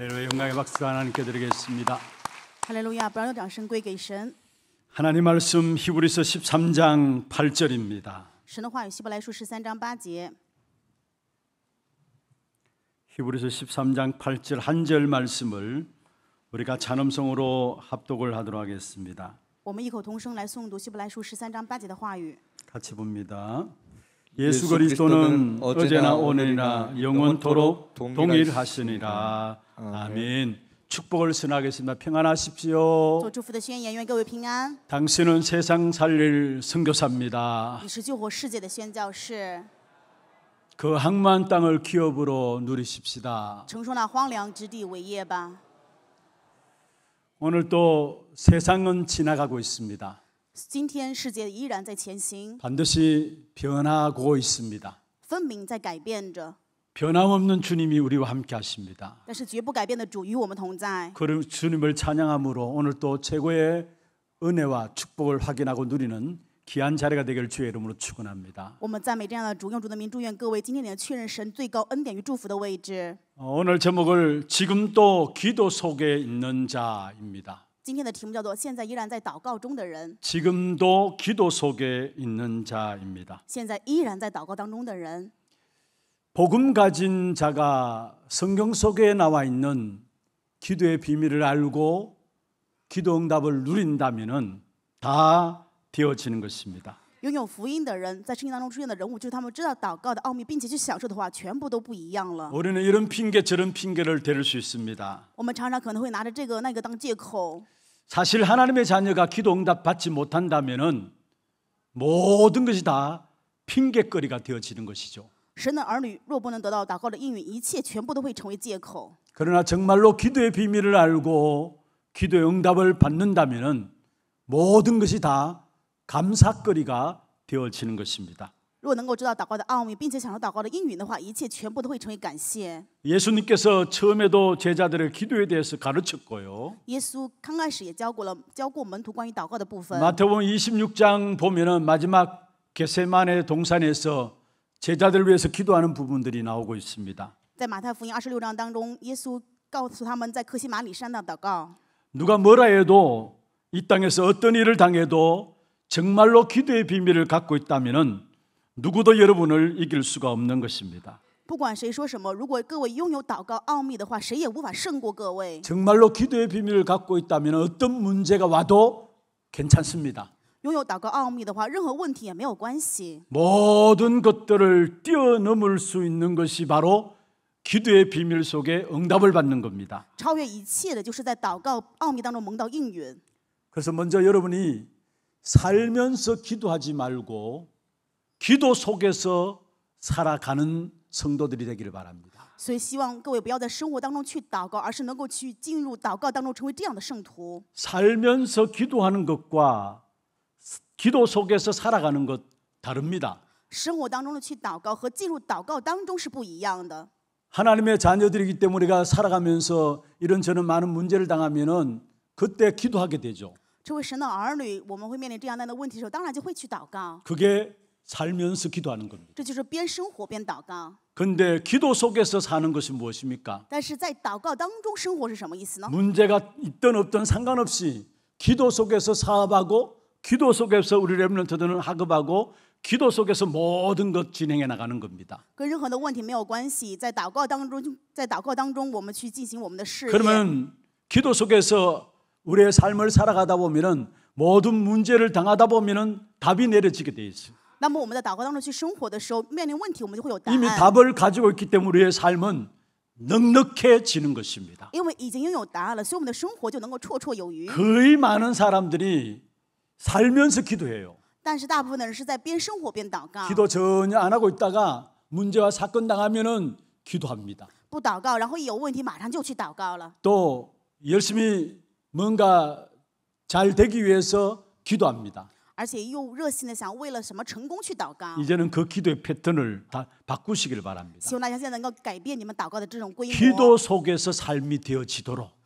할렐루야 영광의 박수 하나님께 드리겠습니다. 할렐루야, 不要用掌声归给 하나님 말씀 히브리서 13장 8절입니다. 神的话语希伯来书十三章八节， 히브리서 13장 8절 한 절 말씀을 우리가 잔음성으로 합독을 하도록 하겠습니다. 我们异口同声来诵读希伯来书十三章八节的话语。 같이 봅니다. 예수 그리스도는 어제나 오늘이나 영원토록 동일하시니라. 아멘. 축복을 선하겠습니다. 평안하십시오. 당신은 세상 살릴 선교사입니다. 그 항만 땅을 기업으로 누리십시다. 오늘 또 세상은 지나가고 있습니다. 今天世界依然在前行， 반드시 변하고 있습니다. 변함없는 주님이 우리와 함께 하십니다. 그 주님을 찬양함으로 오늘 또 최고의 은혜와 축복을 확인하고 누리는 귀한 자리가 되길 주의 이름으로 축원합니다. 오늘 제목을 지금 또 기도 속에 있는 자입니다. 今天的题目叫做现在依然在祷告中的人지금도기도속에있는자입니다现在依然在祷告当中的人복음가진자가성경속에나와있는기도의비밀을알고기도응답을누린다면다되어지는것입니다拥有福音的人在圣经当中出现的人物就是他们知道祷告的奥秘并且去享受的话全部都不一样了我们常常可能会拿着这个那个当借口 사실 하나님의 자녀가 기도 응답 받지 못한다면 모든 것이 다 핑계거리가 되어지는 것이죠. 그러나 정말로 기도의 비밀을 알고 기도의 응답을 받는다면 모든 것이 다 감사거리가 되어지는 것입니다. 如果能够知道祷告的奥秘，并且享受祷告的应允的话，一切全部都会成为感谢。 예수님께서 처음에도 제자들의 기도에 대해서 가르쳤고요. 耶稣刚开始也教过了，教过门徒关于祷告的部分。 마태복음 26장 보면은 마지막 게세만의 동산에서 제자들 을 위해서 기도하는 부분들이 나오고 있습니다. 在马太福音二十六章当中，耶稣告诉他们在克西马里山的祷告。 누가 뭐라 해도 이 땅에서 어떤 일을 당해도 정말로 기도의 비밀을 갖고 있다면은 누구도 여러분을 이길 수가 없는 것입니다. 不管谁说什么，如果各位拥有祷告奥秘的话，谁也无法胜过各位。 정말로 기도의 비밀을 갖고 있다면 어떤 문제가 와도 괜찮습니다. 拥有祷告奥秘的话，任何问题也没有关系。 모든 것들을 뛰어넘을 수 있는 것이 바로 기도의 비밀 속에 응답을 받는 겁니다. 超越一切的，就是在祷告奥秘当中蒙到应允。 그래서 먼저 여러분이 살면서 기도하지 말고 기도 속에서 살아가는 성도들이 되기를 바랍니다. 所以希望各位不要在生活当中去祷告，而是能够去进入祷告当中成为这样的圣徒。 살면서 기도하는 것과 기도 속에서 살아가는 것 다릅니다. 生活当中的去祷告和进入祷告当中是不一样的。 하나님의 자녀들이기 때문에 가 살아가면서 이런저런 많은 문제를 당하면은 그때 기도하게 되죠. 这位神的儿女，我们会面临这样的问题的时候，当然就会去祷告。 그게 살면서 기도하는 겁니다. 근데 기도 속에서 사는 것이 무엇입니까? 문제가 있든 없든 상관없이 기도 속에서 사업하고 기도 속에서 우리 렘넌트들은 학업하고 기도 속에서 모든 것 진행해 나가는 겁니다. 그러면 기도 속에서 우리의 삶을 살아가다 보면은 모든 문제를 당하다 보면은 답이 내려지게 돼 있어요. 那么我们在祷告当中去生活的时候，面临问题我们就会有答 이미 案， 답을 가지고 있기 때문에 우리의 삶은 넉넉해지는 것입니다. 因为 거의 많은 사람들이 살면서 기도해요. 기도 전혀 안 하고 있다가 문제와 사건 당하면은 기도합니다. 또 열심히 뭔가 잘 되기 위해서 기도합니다. 而且又热心的想为了什么成功去祷告。 이제는 그 기도의 패턴을 다 바꾸시길 바랍니다. 기도 속에서 삶이 되어지도록.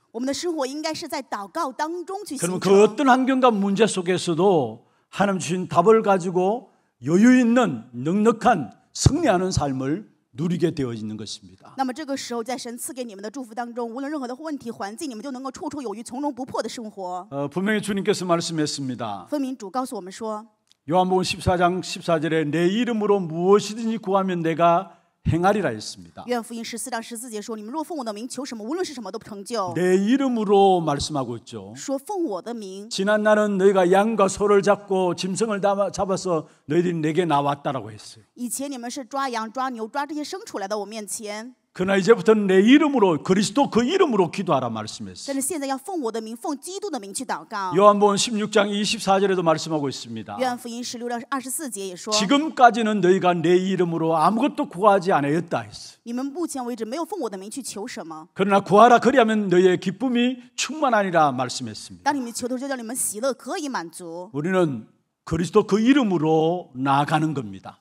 그러면 그 어떤 환경과 문제 속에서도 하나님 주신 답을 가지고 여유 있는 넉넉한 승리하는 삶을 누리게 되어있는 것입니다. 那么这个时候在神赐给你们的祝福当中，无论任何的问题环境，你们就能够绰绰有余，从容不迫的生活。 어, 분명히 주님께서 말씀했습니다. 分明主告诉我们说， 요한복음 14장 14절에 내 이름으로 무엇이든지 구하면 내가 행하리라 했습니다. 내 이름으로 말씀하고 있죠. 지난 날은 너희가 양과 소를 잡고 짐승을 잡아서 너희들이 내게 나왔다라고 했어요. 以前你们是抓羊、抓牛、抓这些牲畜来到我面前。 그러나 이제부터는 내 이름으로 그리스도 그 이름으로 기도하라 말씀했어요. 요한복음 16장 24절에도 말씀하고 있습니다. 지금까지는 너희가 내 이름으로 아무것도 구하지 않았다 했어. 그러나 구하라 그리하면 너희의 기쁨이 충만하리라 말씀했습니다. 우리는 그리스도 그 이름으로 나아가는 겁니다.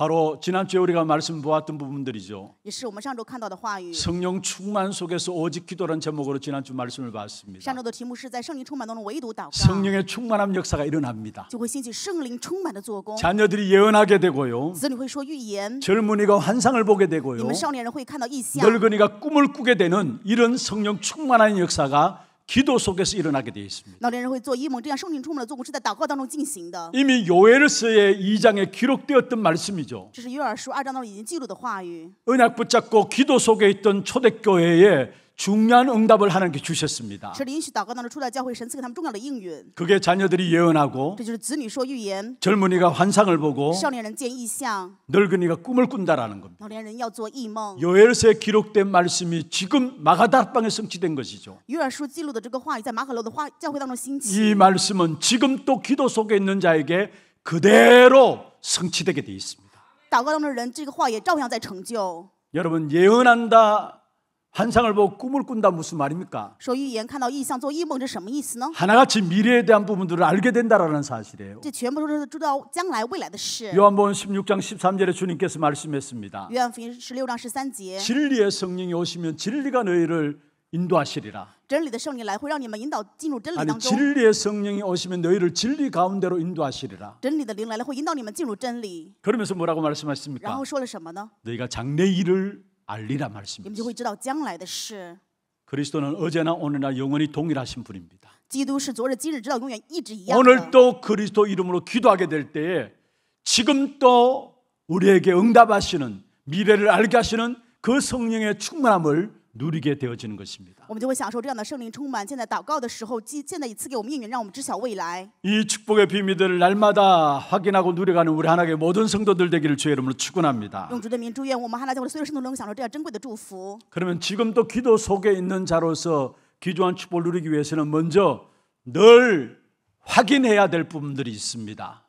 바로 지난주에 우리가 말씀 보았던 부분들이죠. 성령 충만 속에서 오직 기도라는 제목으로 지난주 말씀을 봤습니다. 성령의 충만함 역사가 일어납니다. 자녀들이 예언하게 되고요. 젊은이가 환상을 보게 되고요. 늙은이가 꿈을 꾸게 되는 이런 성령 충만한 역사가 기도 속에서 일어나게 되어 있습니다. 이미 요엘서의 2장에 기록되었던 말씀이죠. 은약 붙잡고 기도 속에 있던 초대교회의 중요한 응답을 하나님께 주셨습니다. 그게 자녀들이 예언하고 젊은이가 환상을 보고 늙은이가 꿈을 꾼다라는 겁니다. 요엘서에 기록된 말씀이 지금 마가다방에 성취된 것이죠. 이 말씀은 지금 또 기도 속에 있는 자에게 그대로 성취되게 돼 있습니다. 여러분 예언한다 환상을 보고 꿈을 꾼다 무슨 말입니까? 看到异象做异梦什意思呢 하나같이 미래에 대한 부분들을 알게 된다라는 사실이에요. 这全部都是知道将来未来的事. 요한복음 16장 13절에 주님께서 말씀했습니다. 约翰福1 6장 진리의 성령이 오시면 진리가 너희를 인도하시리라. 아니 진리의 성령이 오시면 너희를 진리 가운데로 인도하시리라. 그러면서 뭐라고 말씀하십니까? 너희가 장래 일을 알리라 말씀입니다. 그리스도는 어제나 오늘나 영원히 동일하신 분입니다. 오늘도 그리스도 이름으로 기도하게 될 때에 지금도 우리에게 응답하시는 미래를 알게 하시는 그 성령의 충만함을 누리게 되어지는 것입니다. 이 축복의 비밀들을 날마다 확인하고 누려가는 우리 하나님의 모든 성도들 되기를 주의 이름으로 축원합니다. 그러면 지금도 기도 속에 있는 자로서 기조한 축복을 누리기 위해서는 먼저 늘 확인해야 될 부분들이 있습니다.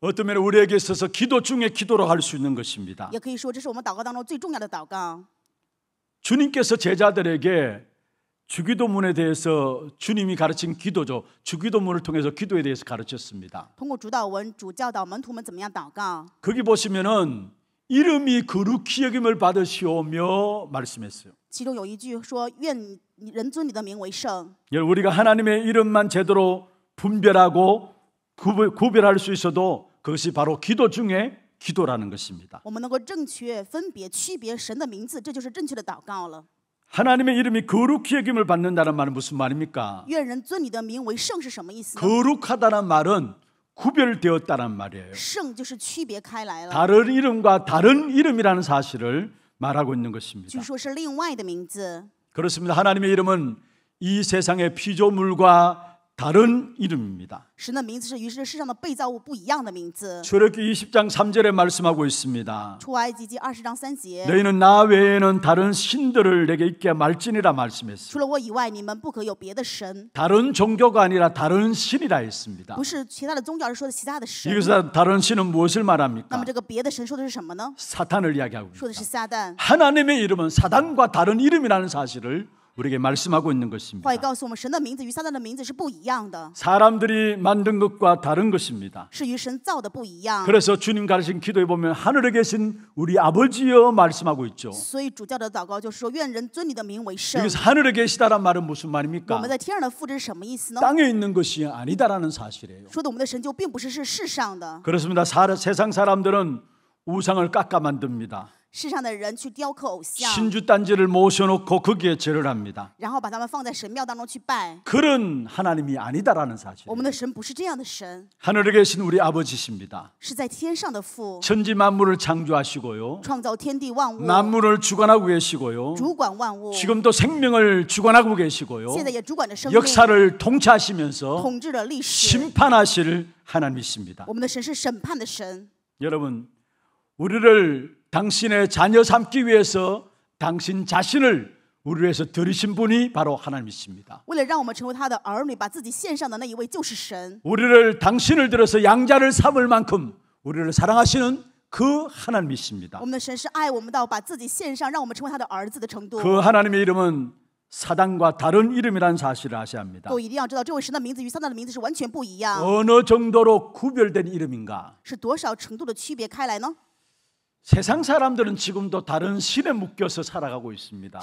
어떤 면 우리에게 있어서 기도 중에 기도로 할 수 있는 것입니다. 주님께서 제자들에게 주기도문에 대해서 주님이 가르친 기도죠. 주기도문을 통해서 기도에 대해서 가르쳤습니다. 거기 보시면은 이름이 거룩히 여김을 받으시오며 말씀했어요. 人尊你的名为圣。 여러분, 우리가 하나님의 이름만 제대로 분별하고 구별, 구별할 수 있어도 그것이 바로 기도 중에 기도라는 것입니다. 我们能够正确分别区别神的名字，这就是正确的祷告了。 하나님의 이름이 거룩히 여김을 받는다는 말은 무슨 말입니까? 거룩하다는 말은 구별되었다는 말이에요. 다른 이름과 다른 이름이라는 사실을 말하고 있는 것입니다. 그렇습니다. 하나님의 이름은 이 세상의 피조물과 다른 이름입니다. 출애굽기 20장 3절에 말씀하고 있습니다. 너희는 나 외에는 다른 신들을 내게 있게 말지니라 말씀했어요. 다른 종교가 아니라 다른 신이라 했습니다. 이것은 다른 신은 무엇을 말합니까? 사탄을 이야기하고 있습니다. 하나님의 이름은 사단과 다른 이름이라는 사실을 우리에게 말씀하고 있는 것입니다. 사람들이 만든 것과 다른 것입니다. 그래서 주님 가르친 기도에 보면 하늘에 계신 우리 아버지여 말씀하고 있죠. 여기서 하늘에 계시다란 말은 무슨 말입니까? 땅에 있는 것이 아니다라는 사실이에요. 그렇습니다. 세상 사람들은 우상을 깎아 만듭니다. 신주 단지를 모셔놓고 거기에 절을 합니다. 그런 하나님이 아니다라는 사실. 하늘에 계신 우리 아버지십니다. 천지 만물을 창조하시고요. 만물을 주관하고 계시고요. 지금도 생명을 주관하고 계시고요. 역사를 통치하시면서 심판하실 하나님이십니다. 여러분, 우리를 당신의 자녀 삼기 위해서 당신 자신을 우리 위해서 들으신 분이 바로 하나님이십니다. 우리를 당신을 들어서 양자를 삼을 만큼 우리를 사랑하시는 그 하나님이십니다. 그 하나님의 이름은 사단과 다른 이름이란 사실을 아셔야 합니다. 어느 정도로 구별된 이름인가? 세상 사람들은 지금도 다른 신에 묶여서 살아가고 있습니다.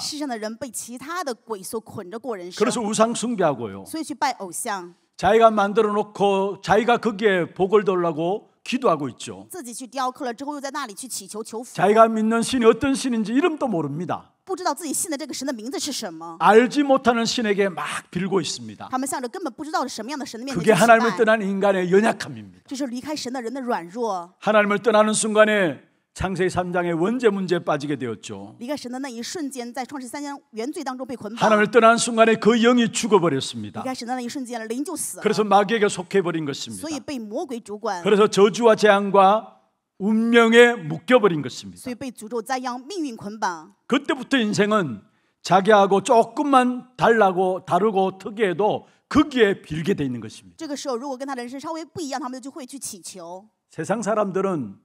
그래서 우상 숭배하고요. 자기가 만들어 놓고 자기가 거기에 복을 돌라고 기도하고 있죠. 자기가 믿는 신이 어떤 신인지 이름도 모릅니다. 알지 못하는 신에게 막 빌고 있습니다. 그게 하나님을 떠난 인간의 연약함입니다. 하나님을 떠나는 순간에 창세기 3장의 원죄 문제에 빠지게 되었죠. 하나님을 떠난 순간에 그 영이 죽어버렸습니다. 그래서 마귀에게 속해버린 것입니다. 그래서 저주와 재앙과 운명에 묶여버린 것입니다. 그때부터 인생은 자기하고 조금만 달라고 다르고 특이해도 거기에 빌게 돼 있는 것입니다. 세상 사람들은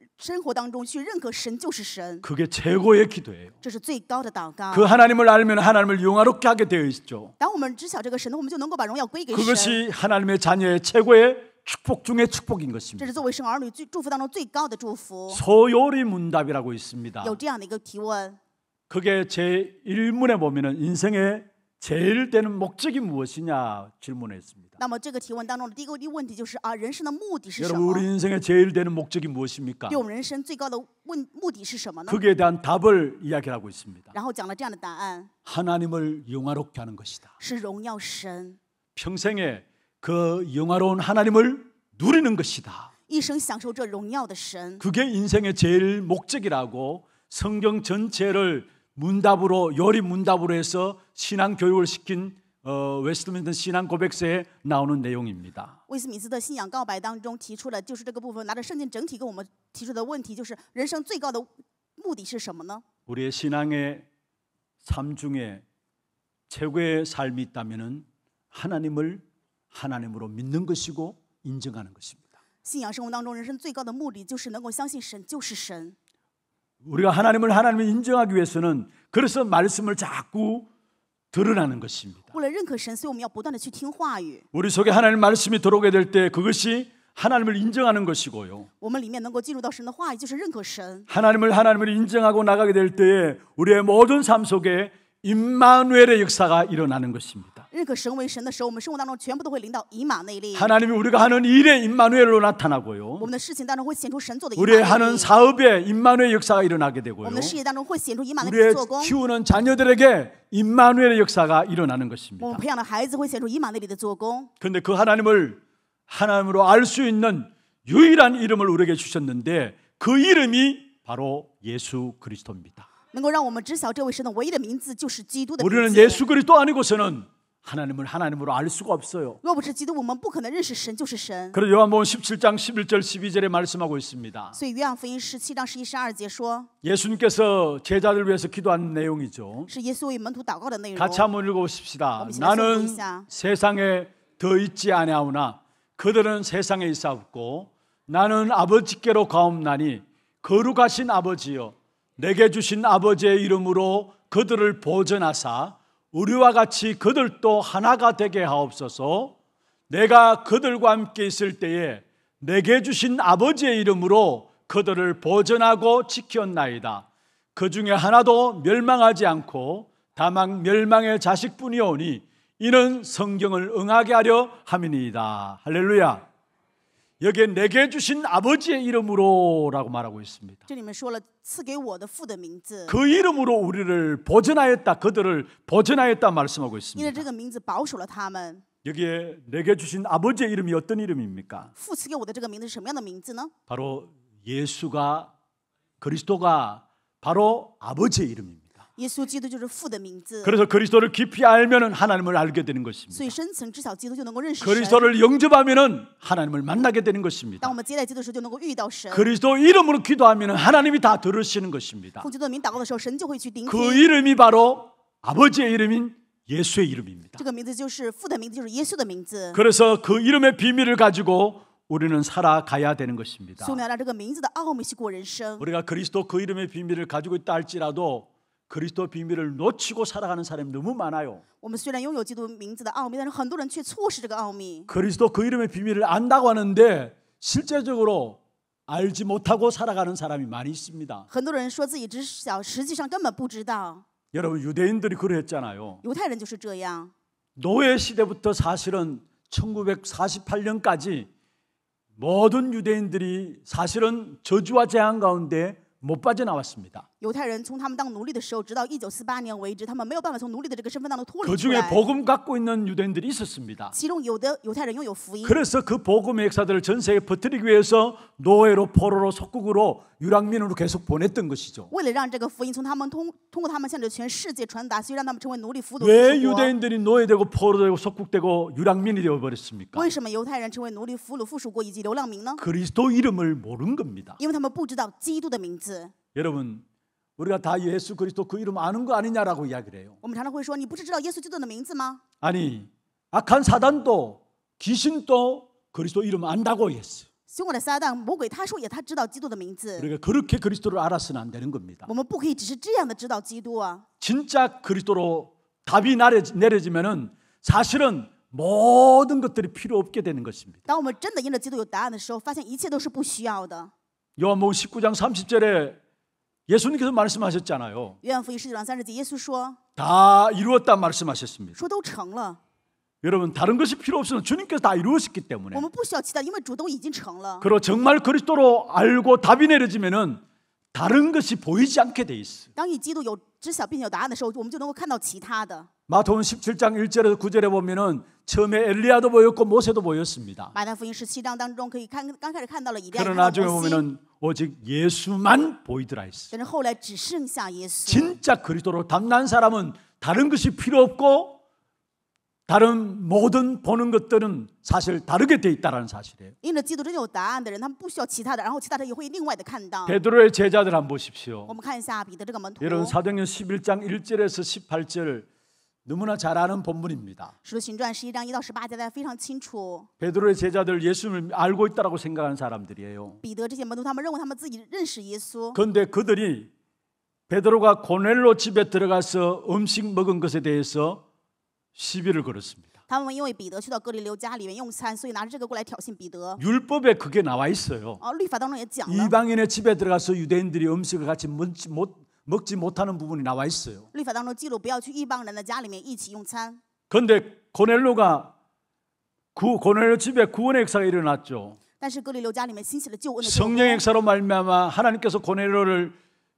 生活当中去认可神就是神， 그게 최고의 기도예요. 그 하나님을 알면 하나님을 영화롭게 하게 되어 있죠. 그것이 하나님의 자녀의 최고의 축복 중의 축복인 것입니다. 소요리 문답이라고 있습니다. 그게 제 1문에 보면 인생의 제일되는 목적이 무엇이냐 질문했습니다. 여러분 우리 인생의 제일되는 목적이 무엇입니까? 그에 대한 답을 이야기하고 있습니다. 하나님을 영화롭게 하는 것이다. 평생에 그 영화로운 하나님을 누리는 것이다. 그게 인생의 제일 목적이라고 성경 전체를 문답으로 열린 문답으로 해서 신앙 교육을 시킨 어, 웨스트민턴 신앙 고백서에 나오는 내용입니다. 威斯敏斯特信仰告白当中提出了就是这个部分，拿着圣经整体给我们提出的问题就是人生最高的目的是什么呢？ 우리의 신앙의 삶 중에 최고의 삶이 있다면은 하나님을 하나님으로 믿는 것이고 인정하는 것입니다. 信仰生活当中人生最高的目的就是能够相信神就是神。 우리가 하나님을 하나님을 인정하기 위해서는 그래서 말씀을 자꾸 드러나는 것입니다. 우리 속에 하나님 말씀이 들어오게 될 때 그것이 하나님을 인정하는 것이고요. 하나님을 하나님을 인정하고 나가게 될 때에 우리의 모든 삶 속에 임마누엘의 역사가 일어나는 것입니다. 하나님이 우리가 하는 일에 임마누엘로 나타나고요. 우리의 하는 사업에 임마누엘 역사가 일어나게 되고요. 우리의 키우는 자녀들에게 임마누엘의 역사가 일어나는 것입니다. 그런데 그 하나님을 하나님으로 알 수 있는 유일한 이름을 우리에게 주셨는데 그 이름이 바로 예수 그리스도입니다. 우리는 예수 그리스도 아니고서는 하나님을 하나님으로 알 수가 없어요. 그래서 요한복음 17장 11절 12절에 말씀하고 있습니다. 예수님께서 제자들 위해서 기도한 내용이죠. 같이 한번 읽어보십시다. 나는 세상에 더 있지 아니하오나 그들은 세상에 있사옵고 나는 아버지께로 가옵나니 거룩하신 아버지여 내게 주신 아버지의 이름으로 그들을 보전하사 우리와 같이 그들도 하나가 되게 하옵소서 내가 그들과 함께 있을 때에 내게 주신 아버지의 이름으로 그들을 보전하고 지켰나이다. 그 중에 하나도 멸망하지 않고 다만 멸망의 자식뿐이오니 이는 성경을 응하게 하려 함이니이다. 할렐루야. 여기에 내게 주신 아버지의 이름으로라고 말하고 있습니다. 그 이름으로 우리를 보존하였다. 그들을 보존하였다 말씀하고 있습니다. 여기에 내게 주신 아버지의 이름이 어떤 이름입니까? 바로 예수가 그리스도가 바로 아버지의 이름입니다. 그래서 그리스도를 깊이 알면은 하나님을 알게 되는 것입니다. 그리스도를 영접하면은 하나님을 만나게 되는 것입니다. 그리스도 이름으로 기도하면은 하나님이 다 들으시는 것입니다. 그 이름이 바로 아버지의 이름인 예수의 이름입니다. 그래서 그 이름의 비밀을 가지고 우리는 살아가야 되는 것입니다. 우리가 그리스도 그 이름의 비밀을 가지고 있다 할지라도 그리스도 비밀을 놓치고 살아가는 사람이 너무 많아요. 그리스도 그 이름의 비밀을 안다고 하는데 실제적으로 알지 못하고 살아가는 사람이 많이 있습니다. 여러분 유대인들이 그랬잖아요. 노예 시대부터 사실은 1948년까지 모든 유대인들이 사실은 저주와 재앙 가운데 못 빠져나왔습니다. 犹太人从他们当奴隶的时候，直到一九四八年为止，他们没有办法从奴隶的这个身份当中脱离그 出 중에 来。 복음 갖고 있는 유대인들이 있었습니다. 其中有的犹太人拥有福音， 그래서 그 복음의 역사들을 전 세계에 퍼뜨리기 위해서 노예로 포로로 속국으로 유랑민으로 계속 보냈던 것이죠. 为了让这个福音从他们通通过他们向着全世界传达，所以让他们成为奴隶、服毒的왜 国。 유대인들이 노예되고 포로되고 속국되고 유랑민이 되어 버렸습니까? 为什么犹太人成为奴隶、俘虏、附属国以及流浪民呢？ 그리스도 이름을 모른 겁니다. 因为他们不知道基督的名字。 여러분 우리가 다 예수 그리스도 그 이름 아는 거 아니냐라고 이야기를 해요. 不知道耶稣基督的名字吗 아니, 악한 사단도 귀신도 그리스도 이름 안다고 했어凶恶的撒旦魔鬼他说也他知道基督的名字. 우리가 그렇게 그리스도를 알아서는 안 되는 겁니다. 我们不可以只是这样的知道基督啊. 진짜 그리스도로 답이 내려지면은 사실은 모든 것들이 필요 없게 되는 것입니다. 当我们真的因着基督有答案的时候，发现一切都是不需要的。요한복음 19장 30절에 예수님께서 말씀하셨잖아요. 다 이루었다 말씀하셨습니다. 여러분 다른 것이 필요 없으면 주님께서 다 이루었기 때문에. 그러 정말 그리스도로 알고 답이 내려지면은 다른 것이 보이지 않게 돼 있어. 마태복음 17장 1절에서 9절에 보면은 처음에 엘리야도 보였고 모세도 보였습니다. 그러나 나중에 보면 오직 예수만 보이더라 했어. 진짜 그리스도로 담난 사람은 다른 것이 필요 없고 다른 모든 보는 것들은 사실 다르게 돼 있다라는 사실이에요. 베드로의 제자들 한 보십시오. 여러분 사도행전 11장 1절에서 18절 너무나 잘 아는 본문입니다. 베드로의 제자들 예수를 알고 있다라고 생각하는 사람들이에요. 그런데 그들이 베드로가 고넬로 집에 들어가서 음식 먹은 것에 대해서 시비를 걸었습니다. 율법에 그게 나와 있어요. 이방인의 집에 들어가서 유대인들이 음식을 같이 먹지 못 먹지 못하는 부분이 나와 있어요. 律法当中记录不要去异邦人的家里面一起用餐。 근데 고넬로가 구 고넬로 집에 구원의 역사가 일어났죠. 但是哥里流家里面兴起了救恩的 성령의 역사로 말미암아 하나님께서 고넬로를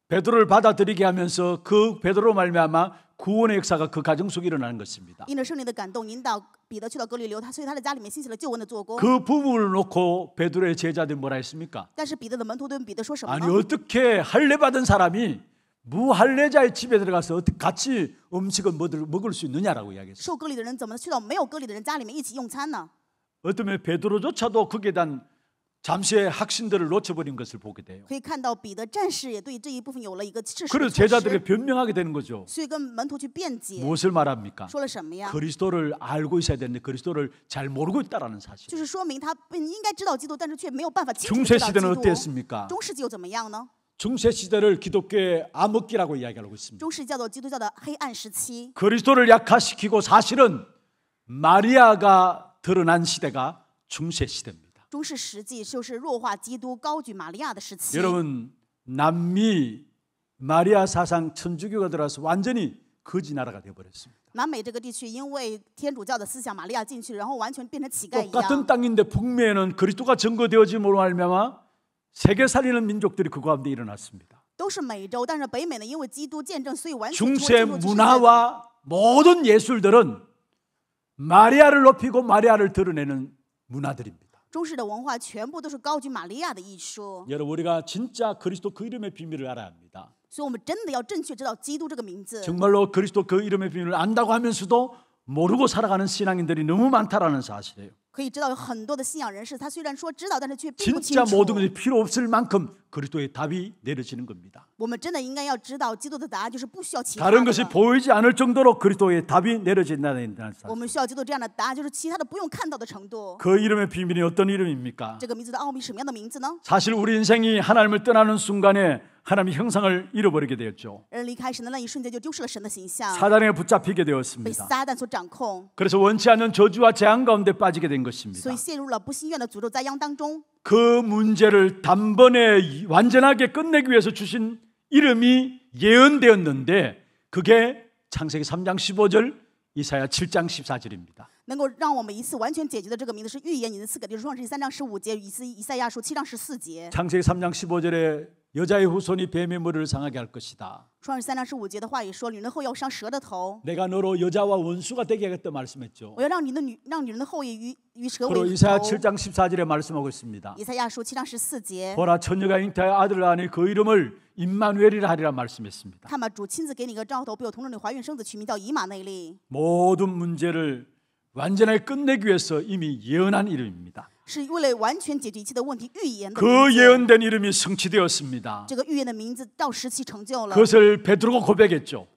베드로를 받아들이게 하면서 그 베드로 말미암아 구원의 역사가 그 가정 속에 일어나는 것입니다. 그 부분을 놓고 베드로의 제자들 뭐라 했습니까? 아니 어떻게 할례 받은 사람이 무할례자의 집에 들어가서 같이 음식을 먹을 수 있느냐라고 이야기했어요. 受 어쩌면 베드로조차도 거기에 대한 잠시의 확신들을 놓쳐버린 것을 보게 돼요. 그러니까 그래서 제자들이 변명하게 되는 거죠. 뭐 무엇을 말합니까? 그리스도를 알고 있어야 되는데 그리스도를 잘 모르고 있다라는 사실. 중세 시대는 어땠습니까? 중세 시대를 기독교의 암흑기라고 이야기하고 있습니다. 그리스도를 약화시키고 사실은 마리아가 드러난 시대가 중세 시대입니다. 여러분 남미 마리아 사상 천주교가 들어서 완전히 거지 나라가 되어 버렸습니다. 南美这个地区因为天主教的思想，玛利亚进去，然后完全变成乞丐一样。똑같은땅인데북미에는그리스도가전거되어지므로알미암아 세계 살리는 민족들이 그 가운데 일어났습니다. 중세 문화와 모든 예술들은 마리아를 높이고 마리아를 드러내는 문화들입니다. 여러분 우리가 진짜 그리스도 그 이름의 비밀을 알아야 합니다. 정말로 그리스도 그 이름의 비밀을 안다고 하면서도 모르고 살아가는 신앙인들이 너무 많다라는 사실이에요. 可以知道有很多的信仰人士，他虽然说知道，但是却并不清楚。 그리스도의 답이 내려지는 겁니다. 다른 것이 보이지 않을 정도로 그리스도의 답이 내려진다는 사실. 그 이름의 비밀이 어떤 이름입니까? 사실 우리 인생이 하나님을 떠나는 순간에 하나님의 형상을 잃어버리게 되었죠. 사단에 붙잡히게 되었습니다. 그래서 원치 않는 저주와 재앙 가운데 빠지게 된 것입니다. 그 문제를 단번에 완전하게 끝내기 위해서 주신 이름이 예언되었는데 그게 창세기 3장 15절 이사야 7장 14절입니다. 能够让我们一次完全解决的这个名字是预言你的赐给，就是创世记三章十五节，以斯以赛亚书七章十四节。창세기 3장 15절에 여자의 후손이 뱀의 물을 상하게 할 것이다. 创世三章十五节的话也说女人后要伤蛇的头 내가 너로 여자와 원수가 되게 하겠다 말씀했죠. 我要让你的女，让女人的后裔与与蛇 그리고 为 이사야 7장 14절에 말씀하고 있습니다. 以赛亚书七章十四节， 보라 처녀가 잉태하 아들을 아니 그 이름을 임마누엘이라 하리라 말씀했습니다. 看吧主亲自给你个兆头必有同女怀孕生子取名叫以马内利 모든 문제를 완전하 끝내기 위해서 이미 예언한 이름입니다. 그 예언된 이름이 성취되었습니다. 그것을 베드로가 고백했죠.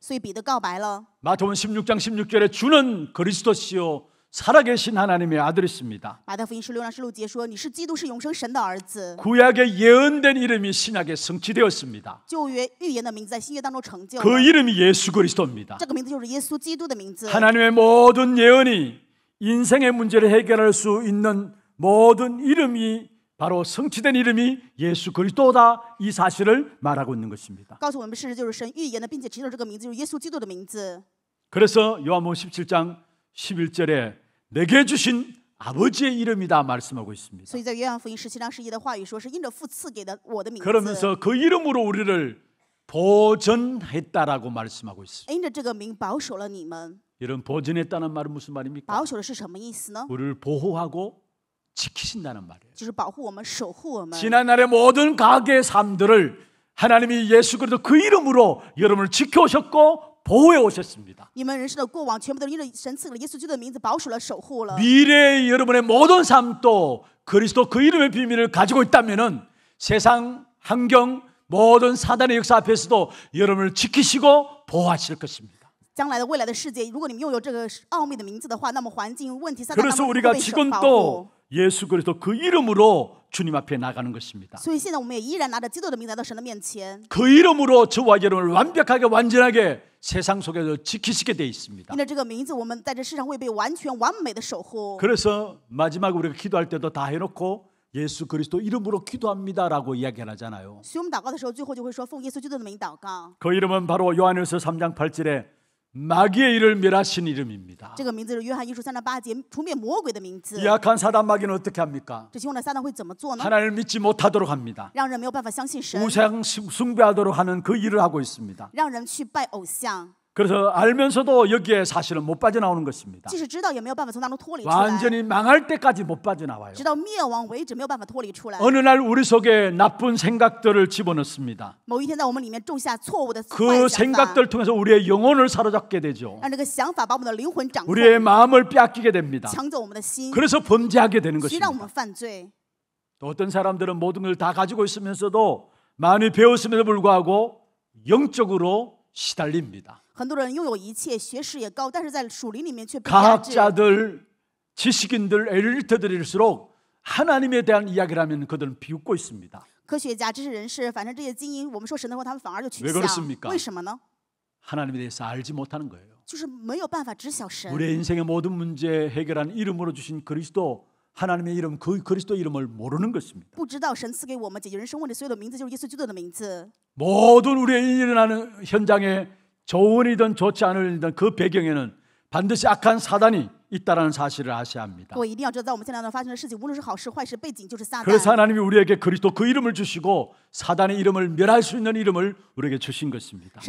마태복음 16장 16절에 주는 그리스도시요 살아계신 하나님의 아들이십니다. 구약에 예언된 이름이 신약에 성취되었습니다. 다그 이름이 예수 그리스도입니다. 하나님의 모든 예언이 인생의 문제를 해결할 수 있는 모든 이름이 바로 성취된 이름이 예수 그리스도다 이 사실을 말하고 있는 것입니다. 그래서 요한복음 17장 11절에 내게 주신 아버지의 이름이다 말씀하고 있습니다. 그러면서 그 이름으로 우리를 보전했다라고 말씀하고 있습니다. 이런 보전했다는 말은 무슨 말입니까? 우리를 보호하고 지키신다는 말이에요. 지난날의 모든 가계 삶들을 하나님이 예수 그리스도 그 이름으로 여러분을 지켜오셨고 보호해 오셨습니다. 미래의 여러분의 모든 삶도 그리스도 그 이름의 비밀을 가지고 있다면은 세상 환경 모든 사단의 역사 앞에서도 여러분을 지키시고 보호하실 것입니다. 将来的未来的世界如 예수 그리스도 그 이름으로 주님 앞에 나가는 것입니다. 그 이름으로 저와 여러분을 완벽하게 완전하게 세상 속에서 지키시게 되 있습니다. 그래서 마지막 우리가 기도할 때도 다 해놓고 예수 그리스도 이름으로 기도합니다라고 이야기 하잖아요. 그 이름은 바로 요한일서 3장 8절에 마귀의 일을 멸하신 이름입니다. 약한 사단 마귀는 어떻게 합니까? 하나님을 믿지 못하도록 합니다. 우상 숭배하도록 하는 그 일을 하고 있습니다. 그래서 알면서도 여기에 사실은 못 빠져나오는 것입니다. 완전히 망할 때까지 못 빠져나와요. 어느 날 우리 속에 나쁜 생각들을 집어넣습니다. 그 생각들 통해서 우리의 영혼을 사로잡게 되죠. 우리의 마음을 빼기게 됩니다. 그래서 범죄하게 되는 것입니다. 어떤 사람들은 모든 걸 다 가지고 있으면서도 많이 배웠음에도 불구하고 영적으로 시달립니다. 很多 과학자들, 지식인들, 엘리트들일수록 하나님에 대한 이야기를 하면 그들은 비웃고 있습니다. 왜 그렇습니까? 하나님에 대해서 알지 못하는 거예요. 우리 인생의 모든 문제 해결한 이름으로 주신 그리스도 하나님의 이름 그 그리스도 이름을 모르는 것입니다. 모든 우리의 일어나는 현장에 좋은 일이든 좋지 않은 이든그 배경에는 반드시 악한 사단이 있다라는 사실을 아셔야 합니다. 그래서 하나님이 우리에게 그리스도 그 이름을 주시고 사단의 이름을 멸할 수 있는 이름을 우리에게 주신 것입니다.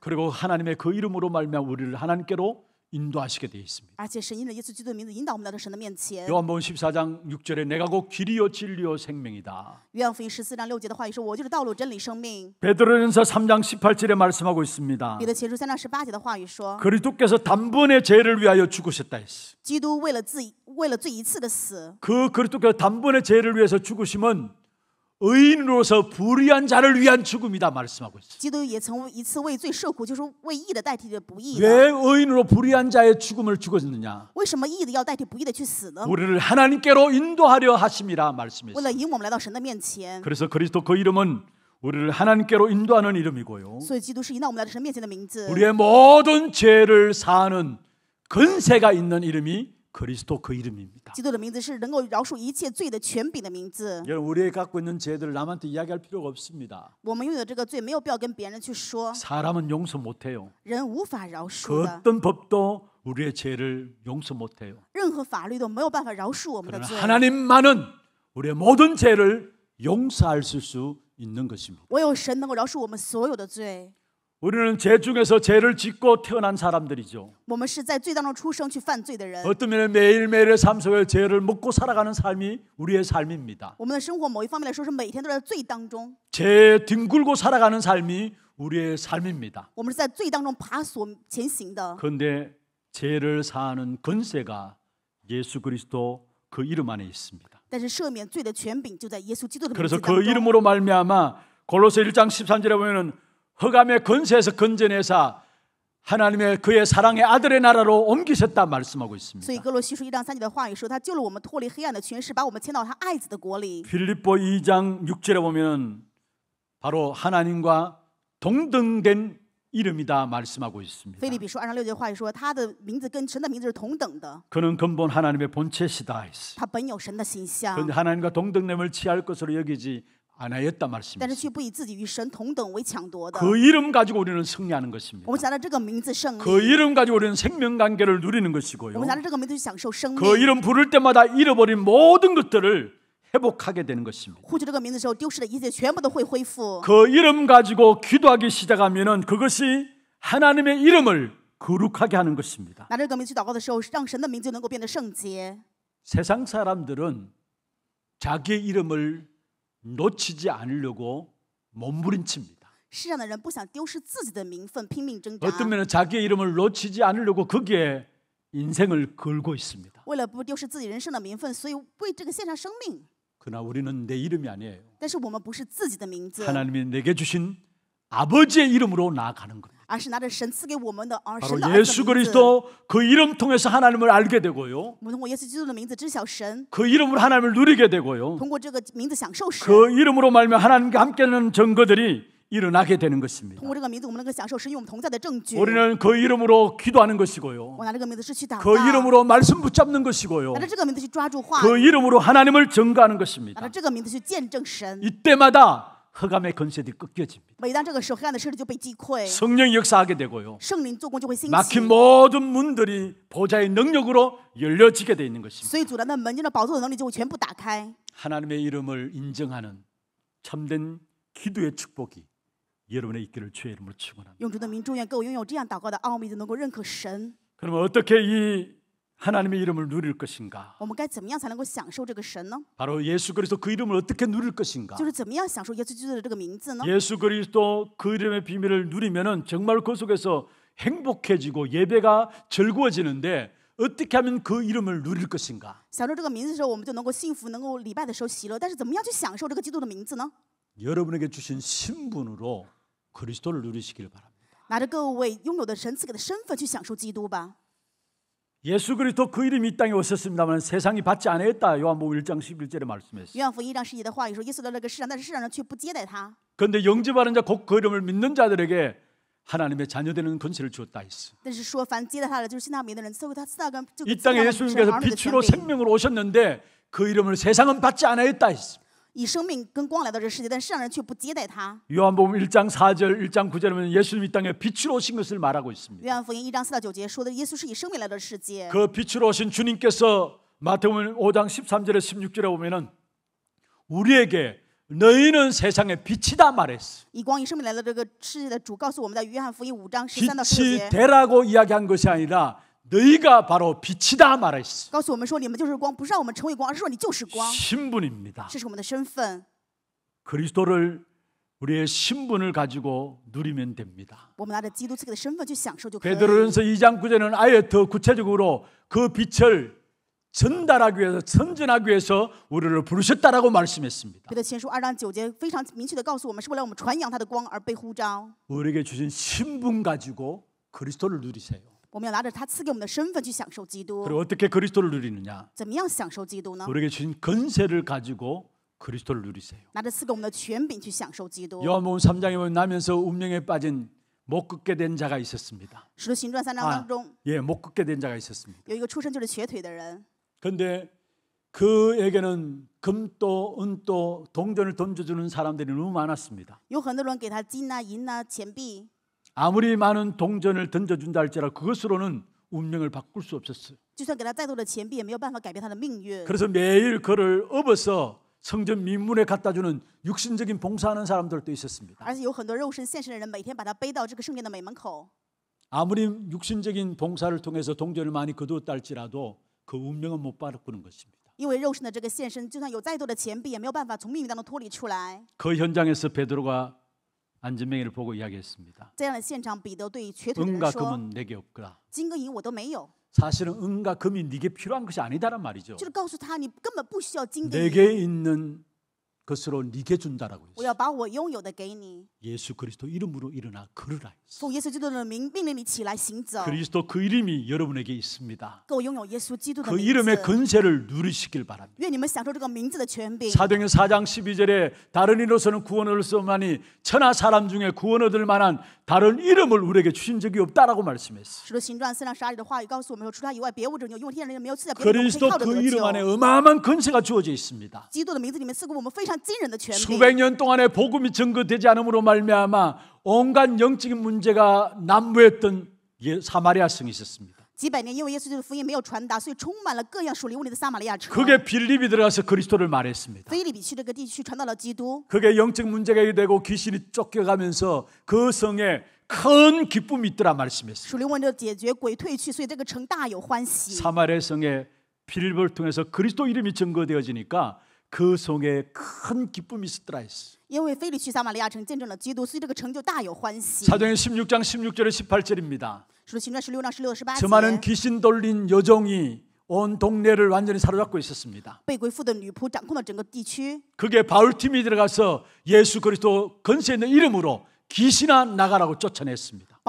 그리고 하나님의 그 이름으로 말미암 우리를 하나님께로 인도하시게 되어 있습니다. 요한복음 14장 6절에 내가 곧 길이요 진리요 생명이다. 베드로전서 3장 18절에 말씀하고 있습니다. 그리스도께서 단번에 죄를 위하여 죽으셨다 했어. 그 그리스도께서 단번에 죄를 위해서 죽으심은 의인으로서 불의한 자를 위한 죽음이다 말씀하고 있어요. 왜 의인으로 불의한 자의 죽음을 죽었느냐? 우리를 하나님께로 인도하려 하심이라 말씀했어요. 그래서 그리스도 그 이름은 우리를 하나님께로 인도하는 이름이고요. 우리의 모든 죄를 사하는 근세가 있는 이름이 그리스도 그 이름입니다. 기도의 名字是能够饶恕一切罪的权柄的名字. 여러분 우리 갖고 있는 죄들을 남한테 이야기할 필요가 없습니다. 我们拥有这个罪没有必要跟别人去说. 사람은 용서 못 해요. 人无法饶恕그 어떤 법도 우리의 죄를 용서 못 해요. 任何法律都没有办法饶恕我们的罪. 하나님만은 우리의 모든 죄를 용서하수 있는 것입니다. 唯有神能够饶恕我们所有的罪。 우리는 죄 중에서 죄를 짓고 태어난 사람들이죠. 我们是在罪当中出生去犯罪的人. 어떤 면에 매일매일의 삶 속에 죄를 먹고 살아가는 삶이 우리의 삶입니다. 我们的生活某一方面来说是每天都在罪当中.죄 뒹굴고 살아가는 삶이 우리의 삶입니다. 我们是在罪当中爬索前行的. 그런데 죄를 사하는 권세가 예수 그리스도 그 이름 안에 있습니다. 但是赦免罪的权柄就在耶稣基督的名字当中. 그래서 그 이름으로 말미암아 골로새 1장 13절에 보면은 허감의 권세에서 건져내사 하나님의 그의 사랑의 아들의 나라로 옮기셨다 말씀하고 있습니다. 필립보 2장 6절에 보면 바로 하나님과 동등된 이름이다 말씀하고 있습니다. 그는 근본 하나님의 본체시다 했습니다. 그런데 하나님과 동등됨을 취할 것으로 여기지 안 하였다 말씀입니다. 그 이름 가지고 우리는 승리하는 것입니다. 그 이름 가지고 우리는 생명 관계를 누리는 것이고요. 그 이름 부를 때마다 잃어버린 모든 것들을 회복하게 되는 것입니다. 그 이름 가지고 기도하기 시작하면 그것이 하나님의 이름을 거룩하게 하는 것입니다. 세상 사람들은 자기 이름을 놓치지 않으려고 몸부림칩니다. 世上的人不想丢失自己的名分，拼命挣扎。 어떤 면은 자기의 이름을 놓치지 않으려고 거기에 인생을 걸고 있습니다. 为了不丢失自己人生的名分，所以为这个献上生命。 그러나 우리는 내 이름이 아니에요. 但是我们不是自己的名字， 하나님이 내게 주신 아버지의 이름으로 나아가는 겁니다. 而是拿着神赐给我그 이름 통해서 하나님을 알게 되고요. 그 이름으로 하나님을 누리게 되고요. 그 이름으로 말면 하나님과 함께하는 증거들이 일어나게 되는 것입니다. 우리는 그 이름으로 기도하는 것이고요. 그 이름으로 말씀 붙잡는 것이고요. 그 이름으로 하나님을 증거하는 것입니다. 이때마다 허감의 건세들이 끊겨집니다. 성령 역사하게 되고요. 막힌 모든 문들이 보좌의 능력으로 열려지게 되 있는 것입니다. 하나님의 이름을 인정하는 참된 기도의 축복이 여러분의 있기를 주의 이름으로 축원합니다. 그러면 어떻게 이 하나님의 이름을 누릴 것인가? 바로 예수 그리스도 그 이름을 어떻게 누릴 것인가? 예수 그리스도 그 이름의 비밀을 누리면은 정말 그 속에서 행복해지고 예배가 즐거워지는데 어떻게 하면 그 이름을 누릴 것인가? 여러분에게 주신 신분으로 그리스도를 누리시길 바랍니다. 예수 그리스도 그 이름이 이 땅에 오셨습니다만 세상이 받지 않았다. 요한복음 1장 11절에 말씀했어요. 约翰데 영접하는 자곧 그 이름을 믿는 자들에게 하나님의 자녀되는 권세를 주었다 했어. 이 땅에 예수님께서 빛으로 생명으 오셨는데 그 이름을 세상은 받지 않았다 했어. 以生命跟 요한복음 1장 4절, 1장 9절에 보 예수님이 땅에 빛으로 오신 것을 말하고 있습니다. 그 빛으로 오신 주님께서 마태복음 5장 13절에 16절에 보면은 우리에게 너희는 세상의 빛이다 말했어. 以 빛이 되라고 이야기한 것이 아니라 너희가 바로 빛이다 말했어. 告诉我 신분입니다. 그리스도를 우리의 신분을 가지고 누리면 됩니다. 베드로전서 2장 9절은 아예 더 구체적으로 그 빛을 전달하기 위해서 선전하기 위해서 우리를 부르셨다라고 말씀했습니다. 베드前书2章9节非우리에게 주신 신분 가지고 그리스도를 누리세요. 我们要拿着他赐给我们的身份去享受基督。 그리고 어떻게 그리스도를 누리느냐? 怎么样享受基督呢？ 우리에게 주신 권세를 가지고 그리스도를 누리세요. 拿着赐给我们的权柄去享受基督。 요한복음 3장에 보면 나면서 운명에 빠진 못 걷게 된 자가 있었습니다. 使徒行传三章当中， 예, 못 걷게 된 자가 있었습니다. 有一个出生就是瘸腿的人， 근데 그에게는 금도 은도 동전을 던져주는 사람들이 너무 많았습니다. 有很多人给他金呐、银呐、钱币， 아무리 많은 동전을 던져준다 할지라 그것으로는 운명을 바꿀 수 없었어요. 그래서 매일 그를 업어서 성전 민문에 갖다 주는 육신적인 봉사하는 사람들도 있었습니다. 아무리 육신적인 봉사를 통해서 동전을 많이 거두었다 할지라도 그 운명은 못 바꾸는 것입니다. 그 현장에서 베드로가 안전명이를 보고 이야기했습니다. 은과 금은 내게 없거라. 사실은 은과 금이 네게 필요한 것이 아니다란 말이죠. 내게 있는 것으로 네게 준다라고 했어요. 예수 그리스도 이름으로 일어나 걸으라. 그리스도 그 이름이 여러분에게 있습니다. 그 이름의 근세를 누리시길 바랍니다. 사도행 4장 12절에 다른 이로서는 구원 을수 없나니 천하 사람 중에 구원 얻을 만한 다른 이름을 우리에게 주신 적이 없다라고 말씀했어요. 그리스도 그 이름 안에 어마어마한 근세가 주어져 있습니다. 수백 년 동안의 복음이 증거되지 않음으로 말미암아 온갖 영적인 문제가 난무했던 예, 사마리아 성이 있었습니다. 그게 빌립이 들어가서 그리스도를 말했습니다. 그게 영적 문제가 되고 귀신이 쫓겨가면서 그 성에 큰 기쁨이 있더라 말씀했습니다. 사마리아 성에 빌립을 통해서 그리스도 이름이 증거되어지니까 그 성에 큰 기쁨이 있더라 했어. 因 사도행 16장 16절에 18절입니다. 使徒은 귀신 돌린 여종이 온 동네를 완전히 사로잡고 있었습니다. 그게 바울 팀이 들어가서 예수 그리스도 근세 있는 이름으로 귀신아 나가라고 쫓아냈습니다.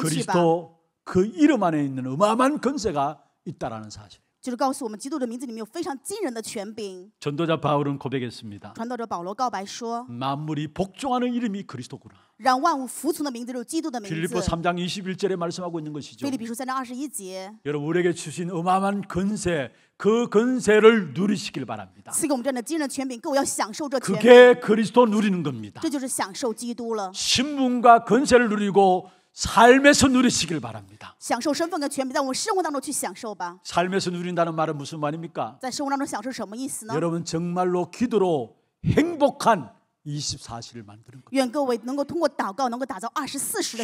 그리스도 그 이름 안에 있는 어마어마한 근세가 있다라는 사실. 就是告诉我们，基督的名字里面有非常惊人的权柄。 전도자 바울은 고백했습니다. 传道者保罗告白说 만물이 복종하는 이름이 그리스도구나. 让万物 3장 21절에 말씀하고 있는 것이죠. 여러분 우리에게 주신 어마어마한 근세 그 근세를 누리시길 바랍니다. 그게 그리스도 누리는 겁니다. 신분과 근세를 누리고 삶에서 누리시길 바랍니다. 삶에서 누린다는 말은 무슨 말입니까? 여러분 정말로 기도로 행복한 24시를 만드는 것. 愿各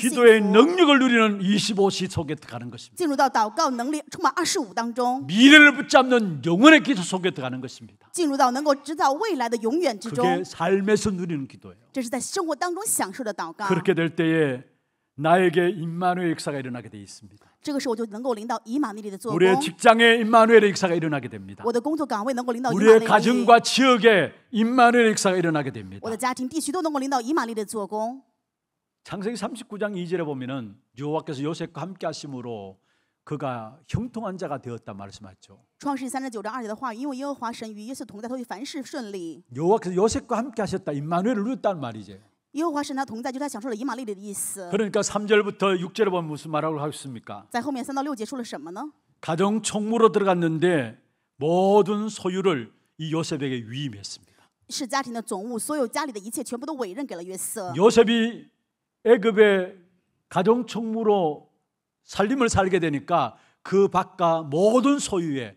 기도의 능력을 누리는 25시 속에 들어가는 것입니다. 미래를 붙잡는 영원의 기도 속에 들어가는 것입니다. 그게 삶에서 누리는 기도예요. 그렇게 될 때에 나에게 임마누엘 역사가 일어나게 돼 있습니다. 우리의 직장에 임마누엘의 역사가 일어나게 됩니다. 우리의 가정과 지역에 임마누엘 역사가 일어나게 됩니다. 창세기 39장 2절에 보면은 여호와께서 요셉과 함께 하심으로 그가 형통한 자가 되었다 말씀하죠. 여호와께서 요셉과 함께 하셨다 임마누엘을 누렸단 말이죠. 여호와 神的同在就他享受了以马利的意思 그러니까 3절부터 6절에 보면 무슨 말하고 하겠습니까? 在后面3到6节说了什么呢? 가정 총무로 들어갔는데 모든 소유를 이 요셉에게 위임했습니다. 是家庭的总务，所有家里的一切全部都委任给了约瑟. 요셉이 애굽의 가정 총무로 살림을 살게 되니까 그 밖과 모든 소유에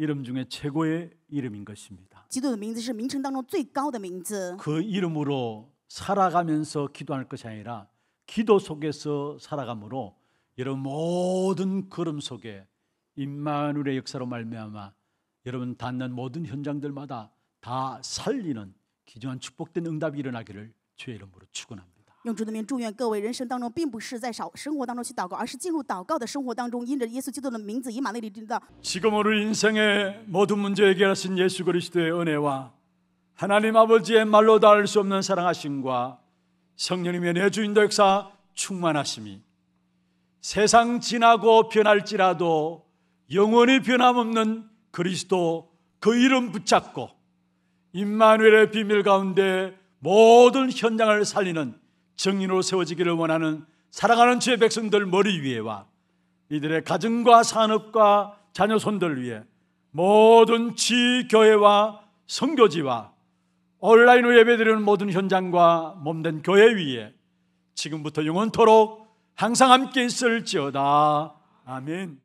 이름 중에 최고의 이름인 것입니다. 그 이름으로 살아가면서 기도할 것이 아니라 기도 속에서 살아감으로 여러분 모든 걸음 속에 임마누엘의 역사로 말미암아 여러분 닿는 모든 현장들마다 다 살리는 기조한 축복된 응답이 일어나기를 주의 이름으로 축원합니다. 用主的名祝愿各位人生当中，并不是在少生活当中去祷告，而是进入祷告的生活当中，因着耶稣基督的名字以马内利知道。지금우리인생의모든문제해결하신예수그리스도의은혜와하나님아버지의말로다할수없는사랑하심과성령님의내주인도역사충만하심이세상지나고변할지라도영원히변함없는그리스도그이름붙잡고임마누엘의비밀가운데모든현장을살리는 정의로 세워지기를 원하는 사랑하는 주의 백성들 머리 위에와 이들의 가정과 산업과 자녀 손들 위에 모든 지교회와 성교지와 온라인으로 예배드리는 모든 현장과 몸된 교회 위에 지금부터 영원토록 항상 함께 있을지어다. 아멘.